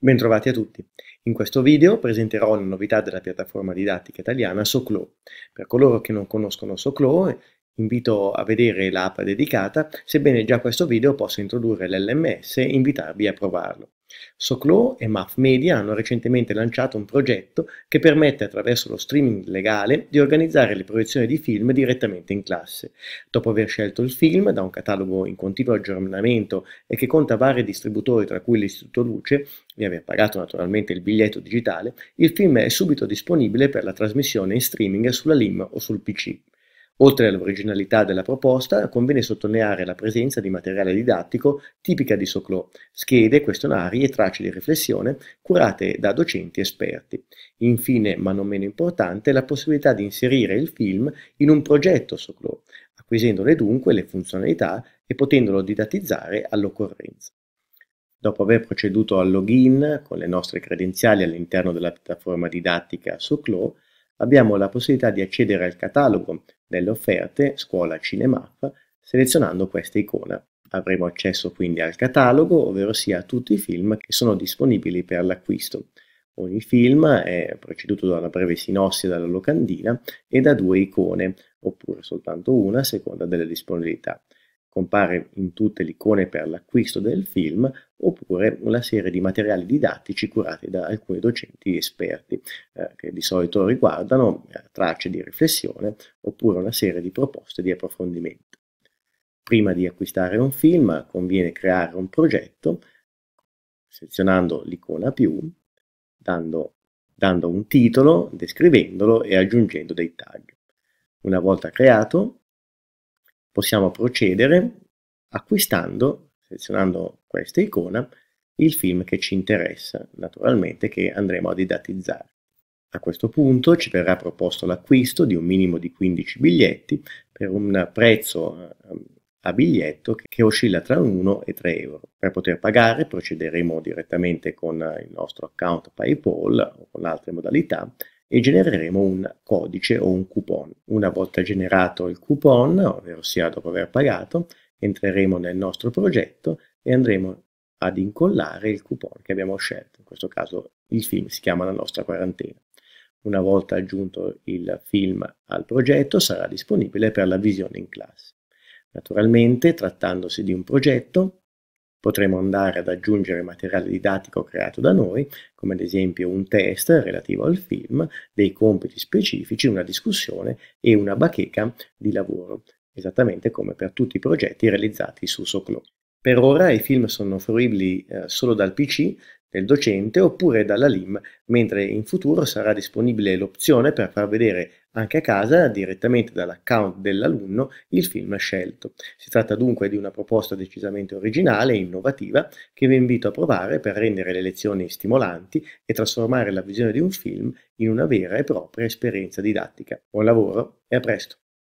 Bentrovati a tutti. In questo video presenterò una novità della piattaforma didattica italiana Soclo. Per coloro che non conoscono Soclo, eh, invito a vedere l'app dedicata, sebbene già questo video possa introdurre l'LMS e invitarvi a provarlo. Soclo e MAF Media hanno recentemente lanciato un progetto che permette attraverso lo streaming legale di organizzare le proiezioni di film direttamente in classe. Dopo aver scelto il film da un catalogo in continuo aggiornamento e che conta vari distributori tra cui l'Istituto Luce, di aver pagato naturalmente il biglietto digitale, il film è subito disponibile per la trasmissione in streaming sulla LIM o sul PC. Oltre all'originalità della proposta, conviene sottolineare la presenza di materiale didattico tipica di Soclò, schede, questionari e tracce di riflessione curate da docenti esperti. Infine, ma non meno importante, la possibilità di inserire il film in un progetto Soclò, acquisendone dunque le funzionalità e potendolo didattizzare all'occorrenza. Dopo aver proceduto al login con le nostre credenziali all'interno della piattaforma didattica Soclò, abbiamo la possibilità di accedere al catalogo delle offerte Scuola Cinemap selezionando questa icona. Avremo accesso quindi al catalogo, ovvero sia a tutti i film che sono disponibili per l'acquisto. Ogni film è preceduto da una breve sinossi dalla locandina e da due icone, oppure soltanto una a seconda delle disponibilità compare in tutte le icone per l'acquisto del film, oppure una serie di materiali didattici curati da alcuni docenti esperti, eh, che di solito riguardano eh, tracce di riflessione oppure una serie di proposte di approfondimento. Prima di acquistare un film conviene creare un progetto, selezionando l'icona più, dando, dando un titolo, descrivendolo e aggiungendo dei tag. Una volta creato, possiamo procedere acquistando, selezionando questa icona, il film che ci interessa, naturalmente che andremo a didattizzare. A questo punto ci verrà proposto l'acquisto di un minimo di 15 biglietti per un prezzo ehm, a biglietto che oscilla tra 1 e 3 euro. Per poter pagare procederemo direttamente con il nostro account PayPal o con altre modalità e genereremo un codice o un coupon. Una volta generato il coupon, ovvero sia dopo aver pagato, entreremo nel nostro progetto e andremo ad incollare il coupon che abbiamo scelto. In questo caso il film si chiama La nostra quarantena. Una volta aggiunto il film al progetto sarà disponibile per la visione in classe. Naturalmente, trattandosi di un progetto, Potremo andare ad aggiungere materiale didattico creato da noi, come ad esempio un test relativo al film, dei compiti specifici, una discussione e una bacheca di lavoro, esattamente come per tutti i progetti realizzati su Soclo. Per ora i film sono fruibili eh, solo dal PC del docente oppure dalla LIM, mentre in futuro sarà disponibile l'opzione per far vedere anche a casa direttamente dall'account dell'alunno il film scelto. Si tratta dunque di una proposta decisamente originale e innovativa che vi invito a provare per rendere le lezioni stimolanti e trasformare la visione di un film in una vera e propria esperienza didattica. Buon lavoro e a presto!